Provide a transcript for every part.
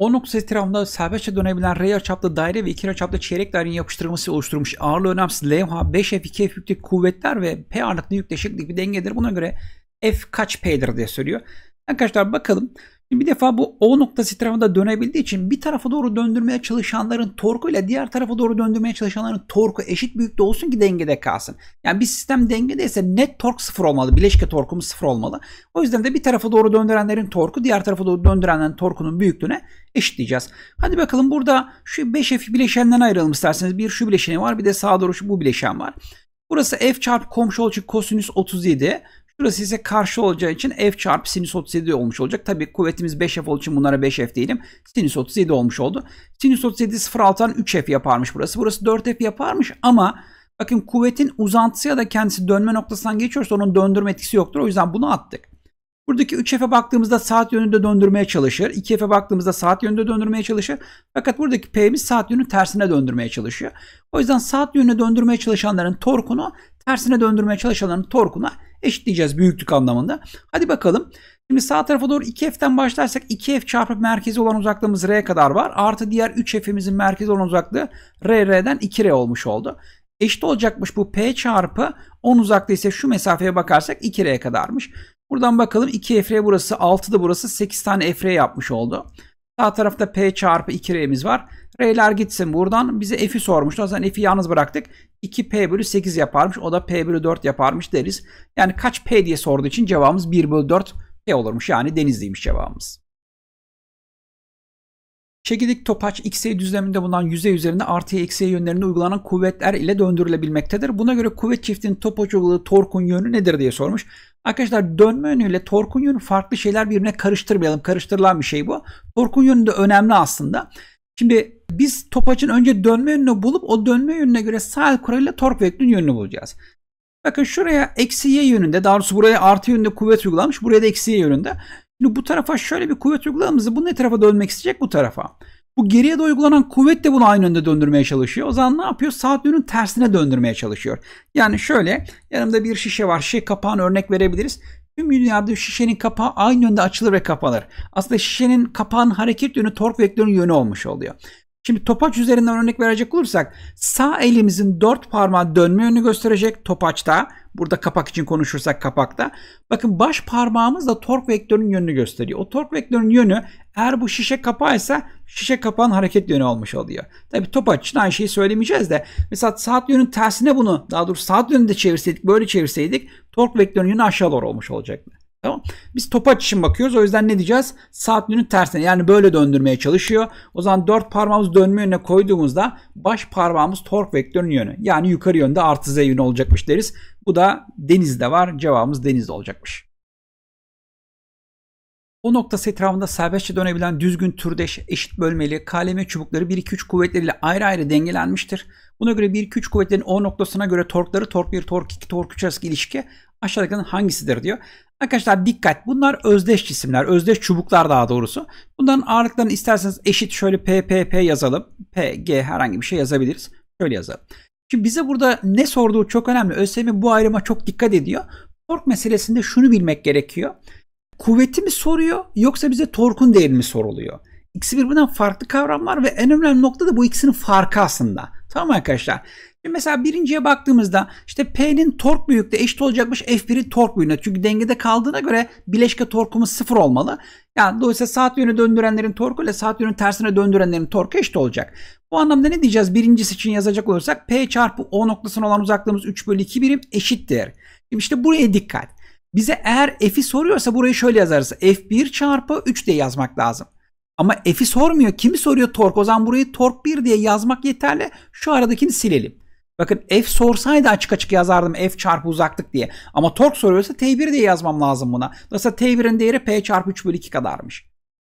O noktası etrafında serbestçe dönebilen R çaplı daire ve 2 çaplı çeyrek dairenin yapıştırılması oluşturmuş ağırlığı önemsiz levha 5F 2F yüklük kuvvetler ve P ağırlıklı yük bir dengedir. Buna göre F kaç P'dir diye söylüyor. Arkadaşlar bakalım bir defa bu O noktası etrafında dönebildiği için bir tarafa doğru döndürmeye çalışanların torku ile diğer tarafa doğru döndürmeye çalışanların torku eşit büyükte olsun ki dengede kalsın. Yani bir sistem dengedeyse net tork sıfır olmalı. Bileşke torkumuz sıfır olmalı. O yüzden de bir tarafa doğru döndürenlerin torku diğer tarafa doğru döndürenlerin torkunun büyüklüğüne eşitleyeceğiz. Hadi bakalım burada şu 5 f bileşenden ayrılalım isterseniz. Bir şu bileşeni var bir de sağa doğru şu bu bileşen var. Burası f çarpı komşu ölçü kosinüs 37. Burası ise karşı olacağı için f çarpı sinüs 37 olmuş olacak. Tabii kuvvetimiz 5f olduğu için bunlara 5f diyelim. Sinüs 37 olmuş oldu. Sinüs 37 0.6'dan 3f yaparmış burası. Burası 4f yaparmış ama bakın kuvvetin uzantısı ya da kendisi dönme noktasından geçiyorsa onun döndürme etkisi yoktur. O yüzden bunu attık. Buradaki 3F'e baktığımızda saat yönünde döndürmeye çalışır. 2F'e baktığımızda saat yönünde döndürmeye çalışır. Fakat buradaki P'miz saat yönünü tersine döndürmeye çalışıyor. O yüzden saat yönüne döndürmeye çalışanların torkunu tersine döndürmeye çalışanların torkuna Eşitleyeceğiz büyüklük anlamında. Hadi bakalım. Şimdi sağ tarafa doğru 2 fden başlarsak 2f çarpı merkezi olan uzaklığımız r kadar var. Artı diğer 3f'imizin merkezi olan uzaklığı r r'den 2r olmuş oldu. Eşit olacakmış bu p çarpı 10 uzaklığı ise şu mesafeye bakarsak 2r kadarmış. Buradan bakalım 2fr burası 6 da burası 8 tane fr yapmış oldu. Sağ tarafta p çarpı 2r'miz var. R'ler gitsin buradan. Bize f'i sormuştu. Zaten f'i yalnız bıraktık. 2p bölü 8 yaparmış. O da p bölü 4 yaparmış deriz. Yani kaç p diye sorduğu için cevabımız 1 bölü 4 p olurmuş. Yani Denizli'ymiş cevabımız. Çekidik topaç X'e düzleminde bulunan yüzey üzerinde artıya eksiye yönlerinde uygulanan kuvvetler ile döndürülebilmektedir. Buna göre kuvvet çiftinin topaç uyguladığı torkun yönü nedir diye sormuş. Arkadaşlar dönme yönüyle torkun yönü farklı şeyler birbirine karıştırmayalım. Karıştırılan bir şey bu. Torkun yönü de önemli aslında. Şimdi biz topaçın önce dönme yönünü bulup o dönme yönüne göre sağ el kuralıyla tork vektörünün yönünü bulacağız. Bakın şuraya eksi y yönünde daha doğrusu buraya artı yönünde kuvvet uygulanmış buraya da eksi y yönünde. Şimdi bu tarafa şöyle bir kuvvet uygulamamızı bu ne tarafa dönmek isteyecek bu tarafa. Bu geriye de uygulanan kuvvet de bunu aynı yönde döndürmeye çalışıyor. O zaman ne yapıyor? Saat yönünün tersine döndürmeye çalışıyor. Yani şöyle yanımda bir şişe var. Şişe kapağını örnek verebiliriz. Tüm dünyada şişenin kapağı aynı yönde açılır ve kapanır. Aslında şişenin kapağın hareket yönü tork vektörünün yönü olmuş oluyor. Şimdi topaç üzerinden örnek verecek olursak sağ elimizin dört parmağı dönme yönünü gösterecek topaçta. Burada kapak için konuşursak kapakta. Bakın baş parmağımız da tork vektörünün yönünü gösteriyor. O tork vektörünün yönü eğer bu şişe kapağıysa şişe kapağın hareket yönü olmuş oluyor. Tabi topaç için aynı şeyi söylemeyeceğiz de mesela saat yönünün tersine bunu daha doğrusu saat yönünde çevirseydik böyle çevirseydik tork vektörünün yönü aşağı doğru olmuş olacaktı. Tamam. Biz topaç için bakıyoruz. O yüzden ne diyeceğiz? Saat yönü tersine. Yani böyle döndürmeye çalışıyor. O zaman dört parmağımız dönme yönüne koyduğumuzda baş parmağımız tork vektörünün yönü. Yani yukarı yönde artı z yönü olacakmış deriz. Bu da denizde var. Cevabımız denizde olacakmış. O noktası etrafında serbestçe dönebilen düzgün türdeş eşit bölmeli kaleme çubukları 1-2-3 kuvvetleriyle ayrı ayrı dengelenmiştir. Buna göre 1-2-3 kuvvetlerin O noktasına göre torkları tork 1, tork 2, tork 3 arasındaki ilişki aşağıdakilerin hangisidir diyor. Arkadaşlar dikkat bunlar özdeş cisimler, özdeş çubuklar daha doğrusu. Bunların ağırlıklarını isterseniz eşit şöyle PPP yazalım. P G herhangi bir şey yazabiliriz. Şöyle yazalım. Şimdi bize burada ne sorduğu çok önemli. ÖSYM bu ayrıma çok dikkat ediyor. Tork meselesinde şunu bilmek gerekiyor. Kuvveti mi soruyor yoksa bize torkun değeri mi soruluyor? İkisi birbirinden farklı kavramlar ve en önemli nokta da bu ikisinin farkı aslında. Tamam arkadaşlar. E mesela birinciye baktığımızda işte P'nin tork büyüklüğü eşit olacakmış F1'in tork büyüklüğüne. Çünkü dengede kaldığına göre bileşke torkumuz sıfır olmalı. Yani dolayısıyla saat yönü döndürenlerin torku ile saat yönü tersine döndürenlerin torku eşit olacak. Bu anlamda ne diyeceğiz? Birincisi için yazacak olursak P çarpı O noktasına olan uzaklığımız 3 bölü 2 birim eşittir. Şimdi işte buraya dikkat. Bize eğer F'i soruyorsa burayı şöyle yazarız. F1 çarpı 3 diye yazmak lazım. Ama F'i sormuyor. Kimi soruyor tork? O zaman burayı tork 1 diye yazmak yeterli. Şu aradakini silelim. Bakın f sorsaydı açık açık yazardım f çarpı uzaklık diye. Ama tork soruyorsa t1 diye yazmam lazım buna. Dolayısıyla t1'in değeri p çarpı 3 bölü 2 kadarmış.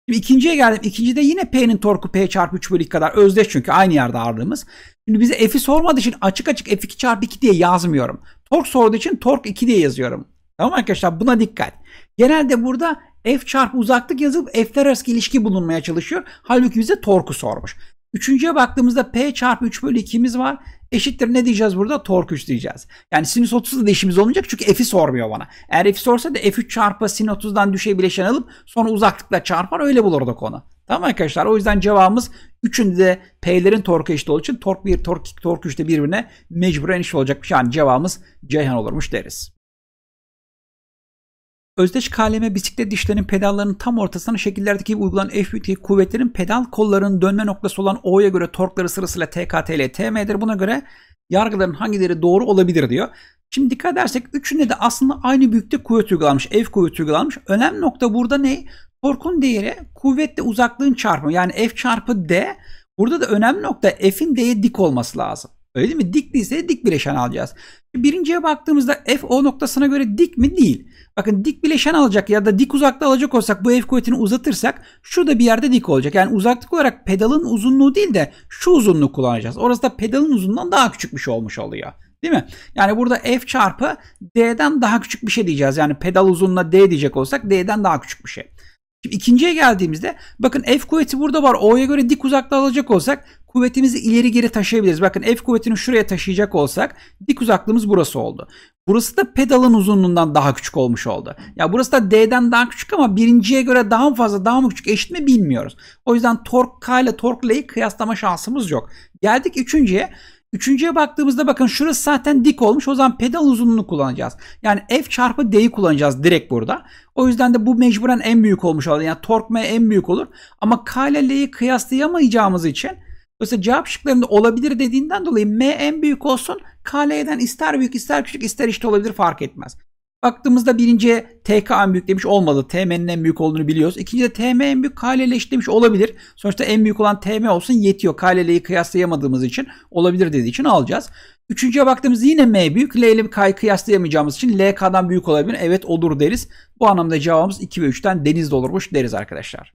Şimdi ikinciye geldim. İkincide yine p'nin torku p çarpı 3 bölü 2 kadar. Özdeş çünkü aynı yerde ağırlığımız. Şimdi bize f'i sormadığı için açık açık f2 çarpı 2 diye yazmıyorum. Tork sorduğu için tork 2 diye yazıyorum. Tamam arkadaşlar buna dikkat. Genelde burada f çarpı uzaklık yazıp f'ler arası ilişki bulunmaya çalışıyor. Halbuki bize torku sormuş. Üçüncüye baktığımızda P çarpı 3 bölü 2'miz var. Eşittir ne diyeceğiz burada? Tork 3 diyeceğiz. Yani sinüs 30'da değişimiz olmayacak çünkü f'i sormuyor bana. Eğer f'i sorsa da f3 çarpı sin 30'dan düşey bileşen alıp sonra uzaklıkla çarpar öyle bulurduk konu. Tamam arkadaşlar o yüzden cevabımız üçünde de P'lerin torku eşit olduğu için tork 1, tork 2, tork 3 de birbirine mecburen eşit olacakmış. Yani cevabımız Ceyhan olurmuş deriz. Özdeş kalem'e bisiklet dişlerinin pedallarının tam ortasına şekillerdeki gibi uygulanan F büyüklüğü kuvvetlerin pedal kollarının dönme noktası olan O'ya göre torkları sırasıyla TKT ile TM'dir. Buna göre yargıların hangileri doğru olabilir diyor. Şimdi dikkat edersek üçünde de aslında aynı büyüklükte kuvvet uygulanmış. F kuvvet uygulanmış. Önemli nokta burada ne? Torkun değeri kuvvetle uzaklığın çarpımı. Yani F çarpı D. Burada da önemli nokta F'in D'ye dik olması lazım. Öyle değil mi? Dikliyse dik bileşen alacağız. Birinciye baktığımızda f o noktasına göre dik mi? Değil. Bakın dik bileşen alacak ya da dik uzakta alacak olsak bu f kuvvetini uzatırsak şu da bir yerde dik olacak. Yani uzaklık olarak pedalın uzunluğu değil de şu uzunluğu kullanacağız. Orası da pedalın uzunluğundan daha küçük bir şey olmuş oluyor. Değil mi? Yani burada f çarpı d'den daha küçük bir şey diyeceğiz. Yani pedal uzunluğuna d diyecek olsak d'den daha küçük bir şey. Şimdi ikinciye geldiğimizde bakın F kuvveti burada var. O'ya göre dik uzakta alacak olsak kuvvetimizi ileri geri taşıyabiliriz. Bakın F kuvvetini şuraya taşıyacak olsak dik uzaklığımız burası oldu. Burası da pedalın uzunluğundan daha küçük olmuş oldu. Ya burası da D'den daha küçük ama birinciye göre daha mı fazla daha mı küçük eşit mi bilmiyoruz. O yüzden tork K ile tork L'yi kıyaslama şansımız yok. Geldik üçüncüye. Üçüncüye baktığımızda bakın şurası zaten dik olmuş. O zaman pedal uzunluğunu kullanacağız. Yani F çarpı D'yi kullanacağız direkt burada. O yüzden de bu mecburen en büyük olmuş oldu. Yani tork M en büyük olur. Ama K ile L'yi kıyaslayamayacağımız için Dolayısıyla cevap şıklarında olabilir dediğinden dolayı M en büyük olsun. KL'den ister büyük ister küçük ister işte olabilir fark etmez. Baktığımızda birinciye TK en büyük demiş olmadı. TM'nin en büyük olduğunu biliyoruz. İkinci de TM en büyük KL ile işlemiş olabilir. Sonuçta en büyük olan TM olsun yetiyor. KL'yi kıyaslayamadığımız için olabilir dediği için alacağız. Üçüncüye baktığımız yine M büyük. L ile K'yı kıyaslayamayacağımız için LK'dan büyük olabilir. Evet olur deriz. Bu anlamda cevabımız 2 ve 3'ten deniz olurmuş deriz arkadaşlar.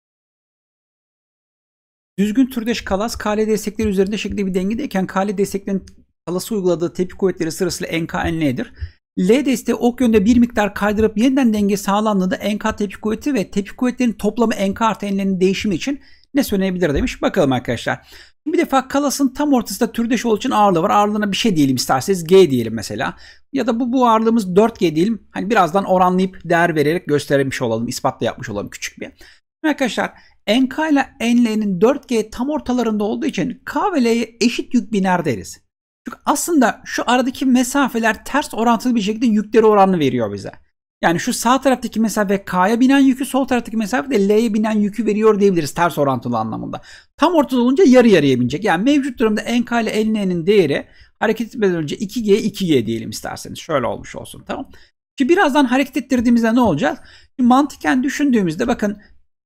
Düzgün türdeş kalas kale destekleri üzerinde şekilde bir dengedeyken kale desteklerin kalası uyguladığı tepki kuvvetleri sırasıyla NKNL'dir. L desteği ok yönde bir miktar kaydırıp yeniden denge sağlandığında NK tepki kuvveti ve tepki kuvvetlerin toplamı NK artı NL'nin değişimi için ne söylenebilir demiş. Bakalım arkadaşlar. Bir defa kalasın tam ortasında türdeş olduğu için ağırlığı var. Ağırlığına bir şey diyelim isterseniz G diyelim mesela. Ya da bu, bu ağırlığımız 4G diyelim. Hani birazdan oranlayıp değer vererek göstermiş olalım. ispatla yapmış olalım küçük bir. Arkadaşlar NK ile NL'nin 4G tam ortalarında olduğu için K ve L'ye eşit yük biner deriz. Çünkü aslında şu aradaki mesafeler ters orantılı bir şekilde yükleri oranını veriyor bize. Yani şu sağ taraftaki mesafe K'ya binen yükü, sol taraftaki mesafe de L'ye binen yükü veriyor diyebiliriz ters orantılı anlamında. Tam ortada olunca yarı yarıya binecek. Yani mevcut durumda NK ile NL'nin değeri hareket etmeden önce 2G 2G diyelim isterseniz. Şöyle olmuş olsun tamam. Şimdi birazdan hareket ettirdiğimizde ne olacak? Şimdi mantıken düşündüğümüzde bakın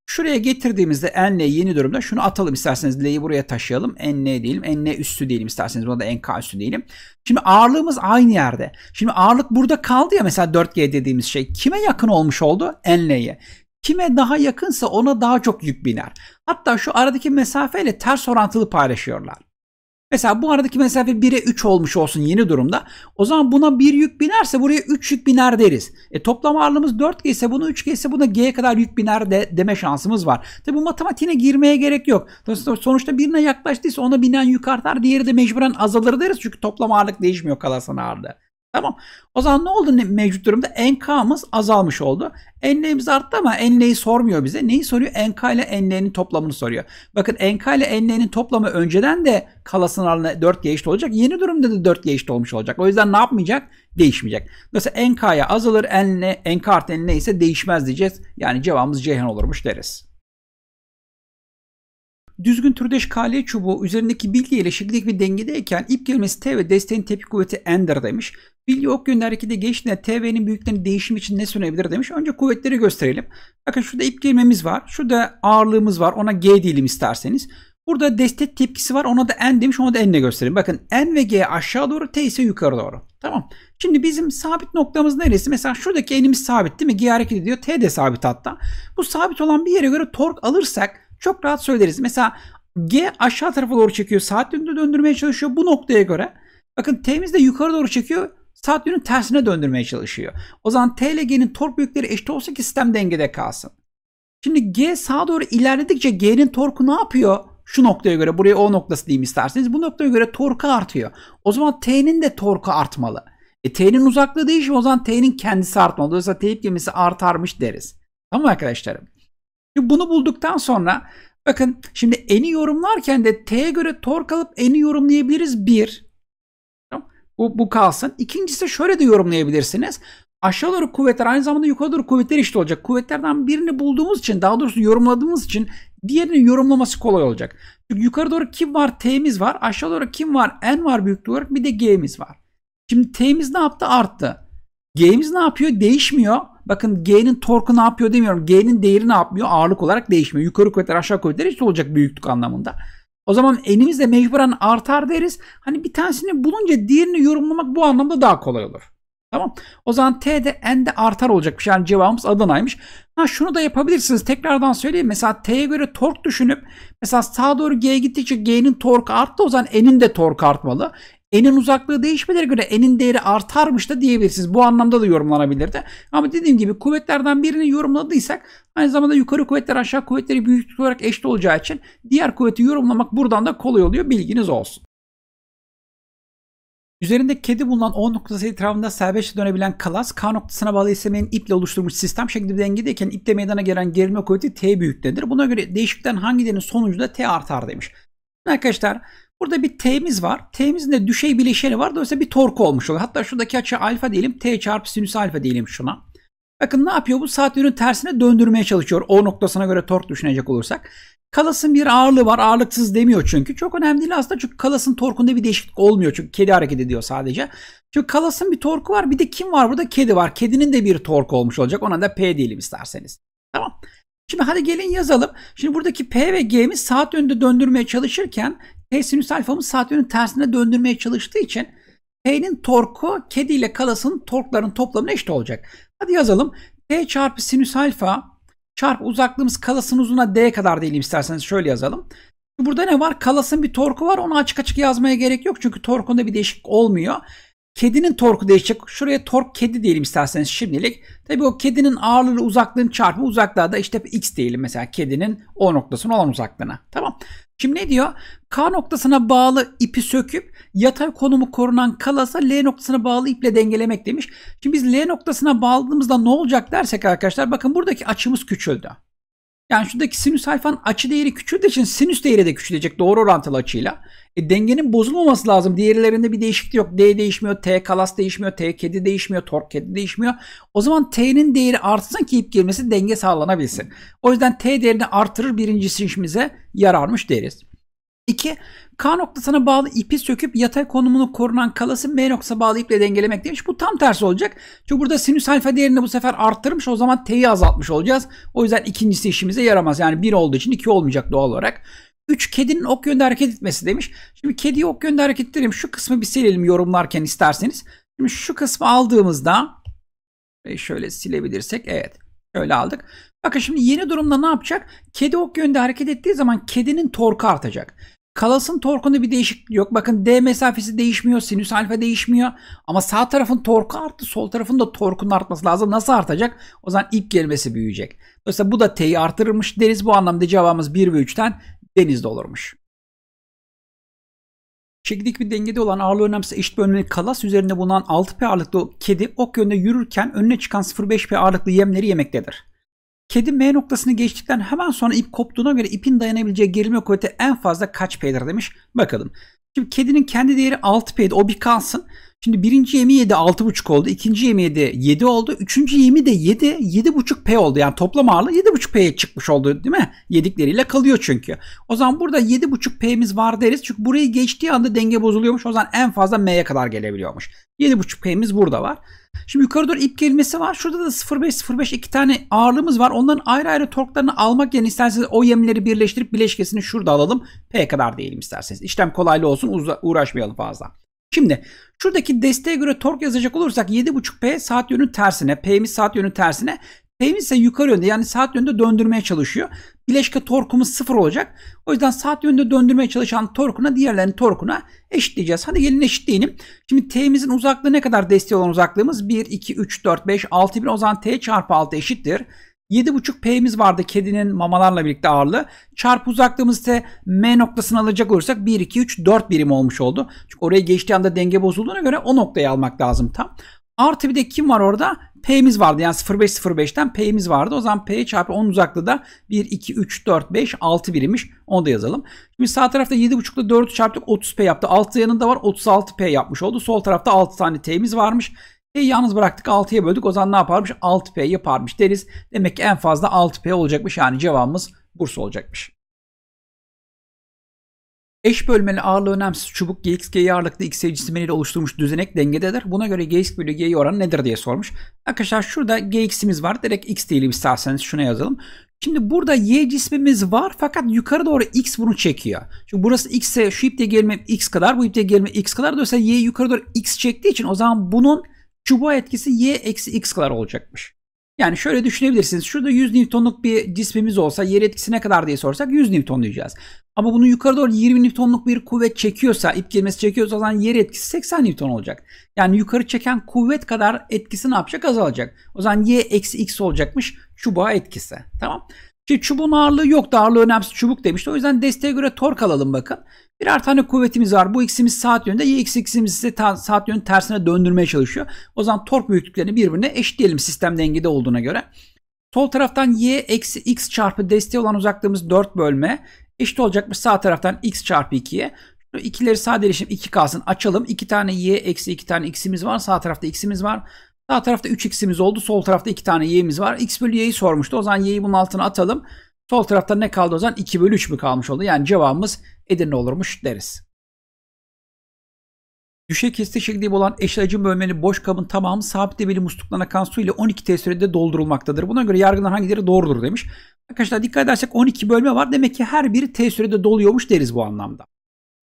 Şuraya getirdiğimizde n yeni durumda şunu atalım isterseniz l'yi buraya taşıyalım. n diyelim. n üstü diyelim isterseniz buna da nk üstü diyelim. Şimdi ağırlığımız aynı yerde. Şimdi ağırlık burada kaldı ya mesela 4g dediğimiz şey kime yakın olmuş oldu? n'ye. Kime daha yakınsa ona daha çok yük biner. Hatta şu aradaki mesafeyle ters orantılı paylaşıyorlar. Mesela bu aradaki mesafe 1'e 3 olmuş olsun yeni durumda. O zaman buna bir yük binerse buraya 3 yük biner deriz. E toplam ağırlığımız 4G ise bunu 3G ise buna G'ye kadar yük biner de, deme şansımız var. Tabi bu matematiğine girmeye gerek yok. Sonuçta birine yaklaştıysa ona binen yük artar diğeri de mecburen azalır deriz. Çünkü toplam ağırlık değişmiyor kalasan ağırlığı. Tamam. O zaman ne oldu mevcut durumda? NK'mız azalmış oldu. NL'miz arttı ama NL'yi sormuyor bize. Neyi soruyor? NK ile NL'nin toplamını soruyor. Bakın NK ile NL'nin toplamı önceden de kala sınırlarına 4'ye eşit olacak. Yeni durumda da 4'ye eşit olmuş olacak. O yüzden ne yapmayacak? Değişmeyecek. Dolayısıyla NK'ya azalır. NL, NK artı NL ise değişmez diyeceğiz. Yani cevabımız Ceyhan olurmuş deriz. Düzgün türdeş KL çubuğu üzerindeki bilye ile şekildeki bir dengedeyken ip gelmesi T ve desteğin tepki kuvveti Ender demiş. Bilye ok yönlü harekete geçtiğinde TV'nin büyüklüğünün değişimi için ne sunabilir demiş. Önce kuvvetleri gösterelim. Bakın şurada ip gelmemiz var. Şurada ağırlığımız var. Ona G diyelim isterseniz. Burada destek tepkisi var. Ona da N demiş. Ona da N'le gösterelim. Bakın N ve G aşağı doğru. T ise yukarı doğru. Tamam. Şimdi bizim sabit noktamız neresi? Mesela şuradaki enimiz sabit değil mi? G hareket ediyor. T de sabit hatta. Bu sabit olan bir yere göre tork alırsak çok rahat söyleriz. Mesela G aşağı tarafa doğru çekiyor. Saat yönünde döndürmeye çalışıyor bu noktaya göre. Bakın T'miz de yukarı doğru çekiyor. Saat yönünü tersine döndürmeye çalışıyor. O zaman T ile G'nin tork büyükleri eşit olsa ki sistem dengede kalsın. Şimdi G sağa doğru ilerledikçe G'nin torku ne yapıyor? Şu noktaya göre buraya O noktası diyeyim isterseniz. Bu noktaya göre torku artıyor. O zaman T'nin de torku artmalı. E T'nin uzaklığı değişmiyor o zaman T'nin kendisi artmalı. Dolayısıyla T ipkemesi artarmış deriz. Tamam arkadaşlarım? Bunu bulduktan sonra bakın şimdi eni yorumlarken de t'ye göre tork alıp eni yorumlayabiliriz. Bir. Bu, bu kalsın. İkincisi şöyle de yorumlayabilirsiniz. Aşağı doğru kuvvetler aynı zamanda yukarı doğru kuvvetler işte olacak. Kuvvetlerden birini bulduğumuz için daha doğrusu yorumladığımız için diğerinin yorumlaması kolay olacak. Çünkü yukarı doğru kim var? T'miz var. Aşağı doğru kim var? N var büyüklüğü olarak bir de G'miz var. Şimdi T'miz ne yaptı? Arttı. G'miz ne yapıyor? Değişmiyor. Bakın G'nin torku ne yapıyor demiyorum. G'nin değeri ne yapmıyor? Ağırlık olarak değişmiyor. Yukarı kuvvetler aşağı kuvvetler eşit olacak büyüklük anlamında. O zaman enimiz de mecburen artar deriz. Hani bir tanesini bulunca diğerini yorumlamak bu anlamda daha kolay olur. Tamam. O zaman T de N de artar olacakmış. Yani cevabımız Adana'ymış. Ha şunu da yapabilirsiniz. Tekrardan söyleyeyim. Mesela T'ye göre tork düşünüp mesela sağa doğru G gittikçe G'nin torku arttı. O zaman N'in de torku artmalı. Enin uzaklığı değişmelere göre enin değeri artarmış da diyebilirsiniz. Bu anlamda da yorumlanabilirdi. Ama dediğim gibi kuvvetlerden birini yorumladıysak aynı zamanda yukarı kuvvetler aşağı kuvvetleri büyüklük olarak eşit olacağı için diğer kuvveti yorumlamak buradan da kolay oluyor. Bilginiz olsun. Üzerinde kedi bulunan O noktası etrafında serbestçe dönebilen kalas K noktasına bağlı istemenin iple oluşturmuş sistem şekli dengedeyken iple meydana gelen gerilme kuvveti T büyüklüğündedir. Buna göre değişikten hangilerinin sonucu da T artar demiş. Arkadaşlar Burada bir T'miz var. T'miz de düşey bileşeni var. Dolayısıyla bir torku olmuş oluyor. Hatta şuradaki açı alfa diyelim. T çarpı sinüs alfa diyelim şuna. Bakın ne yapıyor? Bu saat yönünün tersine döndürmeye çalışıyor. O noktasına göre tork düşünecek olursak. Kalas'ın bir ağırlığı var. Ağırlıksız demiyor çünkü. Çok önemli değil aslında. Çünkü Kalas'ın torkunda bir değişiklik olmuyor. Çünkü kedi hareket ediyor sadece. Çünkü Kalas'ın bir torku var. Bir de kim var burada? Kedi var. Kedinin de bir torku olmuş olacak. Ona da P diyelim isterseniz. Tamam. Şimdi hadi gelin yazalım. Şimdi buradaki P ve G'miz saat yönünde döndürmeye çalışırken T sinüs alfamız saat yönünün tersine döndürmeye çalıştığı için T'nin torku kedi ile kalasının torklarının toplamına eşit olacak. Hadi yazalım. T çarpı sinüs alfa çarpı uzaklığımız kalasın uzuna D kadar diyelim isterseniz şöyle yazalım. Burada ne var? Kalasın bir torku var. Onu açık açık yazmaya gerek yok. Çünkü torkunda bir değişik olmuyor. Kedinin torku değişecek. Şuraya tork kedi diyelim isterseniz şimdilik. Tabi o kedinin ağırlığı uzaklığın çarpı uzaklığa da işte x diyelim mesela kedinin o noktasına olan uzaklığına. Tamam. Şimdi ne diyor? K noktasına bağlı ipi söküp yatay konumu korunan kalasa L noktasına bağlı iple dengelemek demiş. Şimdi biz L noktasına bağladığımızda ne olacak dersek arkadaşlar bakın buradaki açımız küçüldü. Yani şuradaki sinüs hayfan açı değeri küçüldüğü için sinüs değeri de küçülecek doğru orantılı açıyla. E, dengenin bozulmaması lazım. Diğerlerinde bir değişiklik yok. D değişmiyor, T kalas değişmiyor, T kedi değişmiyor, tork kedi değişmiyor. O zaman T'nin değeri artsın ki ip girmesi denge sağlanabilsin. O yüzden T değerini artırır birincisi işimize yararmış deriz. 2. K noktasına bağlı ipi söküp yatay konumunu korunan kalası M noktasına bağlı iple dengelemek demiş. Bu tam tersi olacak. Çünkü burada sinüs alfa değerini bu sefer arttırmış. O zaman T'yi azaltmış olacağız. O yüzden ikincisi işimize yaramaz. Yani 1 olduğu için 2 olmayacak doğal olarak. 3 kedinin ok yönde hareket etmesi demiş. Şimdi kediyi ok yönde hareket ettirelim. Şu kısmı bir silelim yorumlarken isterseniz. Şimdi şu kısmı aldığımızda e, şöyle silebilirsek evet. Şöyle aldık. Bakın şimdi yeni durumda ne yapacak? Kedi ok yönde hareket ettiği zaman kedinin torku artacak. Kalasın torkunda bir değişiklik yok. Bakın D mesafesi değişmiyor. Sinüs alfa değişmiyor. Ama sağ tarafın torku arttı. Sol tarafın da torkunun artması lazım. Nasıl artacak? O zaman ilk gelmesi büyüyecek. Dolayısıyla bu da T'yi artırırmış deriz. Bu anlamda cevabımız 1 ve 3'ten denizde olurmuş. Çekirdek bir dengede olan ağırlığı önemsiz eşit bir kalas üzerinde bulunan 6P ağırlıklı kedi ok yönde yürürken önüne çıkan 0.5P ağırlıklı yemleri yemektedir. Kedi M noktasını geçtikten hemen sonra ip koptuğuna göre ipin dayanabileceği gerilme kuvveti en fazla kaç P'dir demiş. Bakalım. Şimdi kedinin kendi değeri 6 P'ydi. O bir kalsın. Şimdi birinci yemi yedi buçuk oldu. ikinci yemi yedi 7 oldu. Üçüncü yemi de 7 buçuk P oldu. Yani toplam ağırlığı 7.5 P'ye çıkmış oldu değil mi? Yedikleriyle kalıyor çünkü. O zaman burada 7.5 P'miz var deriz. Çünkü burayı geçtiği anda denge bozuluyormuş. O zaman en fazla M'ye kadar gelebiliyormuş. 7.5 P'miz burada var. Şimdi yukarı doğru ip gelmesi var. Şurada da 0.5 0.5 iki tane ağırlığımız var. Onların ayrı ayrı torklarını almak yerine isterseniz o yemleri birleştirip bileşkesini şurada alalım. P kadar diyelim isterseniz. İşlem kolaylı olsun uğraşmayalım fazla. Şimdi şuradaki desteğe göre tork yazacak olursak 7.5P saat yönü tersine, P'miz saat yönü tersine, P'miz ise yukarı yönde yani saat yönünde döndürmeye çalışıyor. Bileşke torkumuz sıfır olacak. O yüzden saat yönünde döndürmeye çalışan torkuna diğerlerinin torkuna eşitleyeceğiz. Hadi gelin eşitleyelim. Şimdi T'mizin uzaklığı ne kadar desteği olan uzaklığımız? 1, 2, 3, 4, 5, 6 bin. O zaman T çarpı 6 eşittir. 7.5P'miz vardı kedinin mamalarla birlikte ağırlığı. Çarpı uzaklığımız ise M noktasını alacak olursak 1, 2, 3, 4 birim olmuş oldu. Çünkü oraya geçtiği anda denge bozulduğuna göre o noktayı almak lazım tam. Artı bir de kim var orada? P'miz vardı. Yani 0505'ten P'miz vardı. O zaman P çarpı 10 uzaklığı da 1, 2, 3, 4, 5, 6 birimmiş. Onu da yazalım. Şimdi sağ tarafta 7.5'la 4'ü çarptık 30P yaptı. Altı yanında var 36P yapmış oldu. Sol tarafta 6 tane T'miz varmış. P'yi e, yalnız bıraktık 6'ya böldük. O zaman ne yaparmış? 6P yaparmış deriz. Demek ki en fazla 6P olacakmış. Yani cevabımız burs olacakmış. Eş bölmeli ağırlığı önemsiz çubuk Gx, Gy ağırlıklı X cisimleriyle oluşturmuş düzenek dengededir. Buna göre Gx bölü Gy oranı nedir diye sormuş. Arkadaşlar şurada Gx'imiz var. Direkt X diyelim isterseniz şuna yazalım. Şimdi burada Y cismimiz var fakat yukarı doğru X bunu çekiyor. Çünkü burası X'e şu ipte gelme X kadar bu ipte gelme X kadar. Dolayısıyla Y yukarı doğru X çektiği için o zaman bunun çubuğa etkisi y eksi x kadar olacakmış. Yani şöyle düşünebilirsiniz. Şurada 100 Newton'luk bir cismimiz olsa yer etkisi ne kadar diye sorsak 100 Newton diyeceğiz. Ama bunu yukarı doğru 20 Newton'luk bir kuvvet çekiyorsa, ip girmesi çekiyorsa o zaman yer etkisi 80 Newton olacak. Yani yukarı çeken kuvvet kadar etkisi ne yapacak? Azalacak. O zaman y eksi x olacakmış çubuğa etkisi. Tamam. Şimdi çubuğun ağırlığı yok da ağırlığı önemsiz çubuk demişti. O yüzden desteğe göre tork alalım bakın. Birer tane kuvvetimiz var. Bu x'imiz saat yönünde. Y x'imiz ise saat yönü tersine döndürmeye çalışıyor. O zaman tork büyüklüklerini birbirine eşitleyelim sistem dengede olduğuna göre. Sol taraftan y eksi x çarpı desteği olan uzaklığımız 4 bölme. Eşit olacakmış sağ taraftan x çarpı 2'ye. Şu ikileri sadeleşim 2 kalsın. Açalım. 2 tane y eksi 2 tane x'imiz var. Sağ tarafta x'imiz var. Sağ tarafta 3x'imiz oldu. Sol tarafta 2 tane y'imiz var. x bölü y'yi sormuştu. O zaman y'yi bunun altına atalım. Sol tarafta ne kaldı o zaman? 2 bölü 3 mü kalmış oldu? Yani cevabımız Edirne olurmuş deriz. Düşey kesti şekli olan eşit hacim bölmeli boş kabın tamamı sabit debili musluktan akan su ile 12 T sürede doldurulmaktadır. Buna göre yargılar hangileri doğrudur demiş. Arkadaşlar dikkat edersek 12 bölme var. Demek ki her biri T sürede doluyormuş deriz bu anlamda.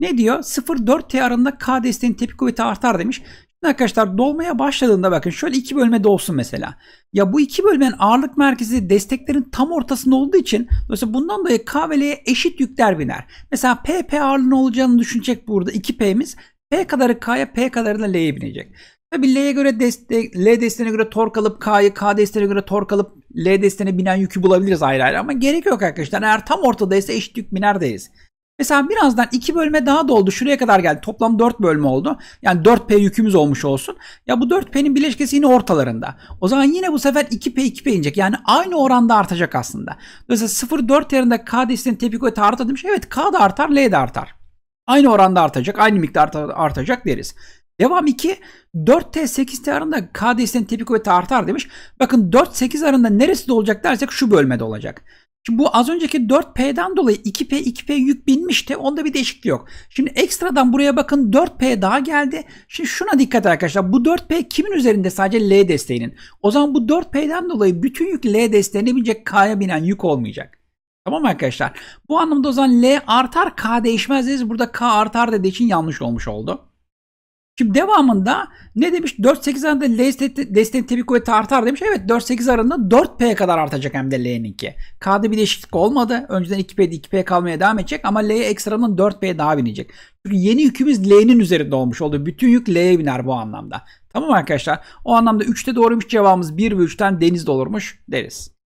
Ne diyor? 0-4 T aralığında K desteğinin tepki kuvveti artar demiş. Arkadaşlar dolmaya başladığında bakın şöyle iki bölme dolsun mesela. Ya bu iki bölmenin ağırlık merkezi desteklerin tam ortasında olduğu için mesela bundan dolayı K ve L'ye eşit yükler biner. Mesela PP ağırlığı olacağını düşünecek burada 2P'miz. P kadarı K'ya P kadarı da L'ye binecek. Tabi L'ye göre destek, L desteğine göre tork alıp K'yı, K desteğine göre tork alıp L desteğine binen yükü bulabiliriz ayrı ayrı ama gerek yok arkadaşlar. Eğer tam ortadaysa eşit yük binerdeyiz. Mesela birazdan iki bölme daha doldu. Şuraya kadar geldi. Toplam 4 bölme oldu. Yani 4P yükümüz olmuş olsun. Ya bu 4P'nin bileşkesi yine ortalarında. O zaman yine bu sefer 2P 2P inecek. Yani aynı oranda artacak aslında. Dolayısıyla 0,4 yerinde K desinin tepki kuvveti artar demiş. Evet K da artar L de artar. Aynı oranda artacak. Aynı miktar artacak deriz. Devam 2. 4T 8T arasında K desinin tepki kuvveti artar demiş. Bakın 4-8 arasında neresi de olacak dersek şu bölmede olacak. Şimdi bu az önceki 4P'den dolayı 2P 2P yük binmişti. Onda bir değişiklik yok. Şimdi ekstradan buraya bakın 4P daha geldi. Şimdi şuna dikkat arkadaşlar. Bu 4P kimin üzerinde? Sadece L desteğinin. O zaman bu 4P'den dolayı bütün yük L desteğine binecek. K'ya binen yük olmayacak. Tamam arkadaşlar. Bu anlamda o zaman L artar K değişmez deriz. Burada K artar dediği için yanlış olmuş oldu. Şimdi devamında ne demiş? 4-8 arasında Leicester Tepi kuvveti artar demiş. Evet 4-8 arasında 4P'ye kadar artacak hem de L'ninki. K'da bir değişiklik olmadı. Önceden 2P'de 2P kalmaya devam edecek ama L ekstranın 4P'ye daha binecek. Çünkü yeni yükümüz L'nin üzerinde olmuş oldu. Bütün yük L'ye biner bu anlamda. Tamam arkadaşlar. O anlamda 3'te doğruymuş cevabımız 1 ve 3'ten deniz dolurmuş deriz.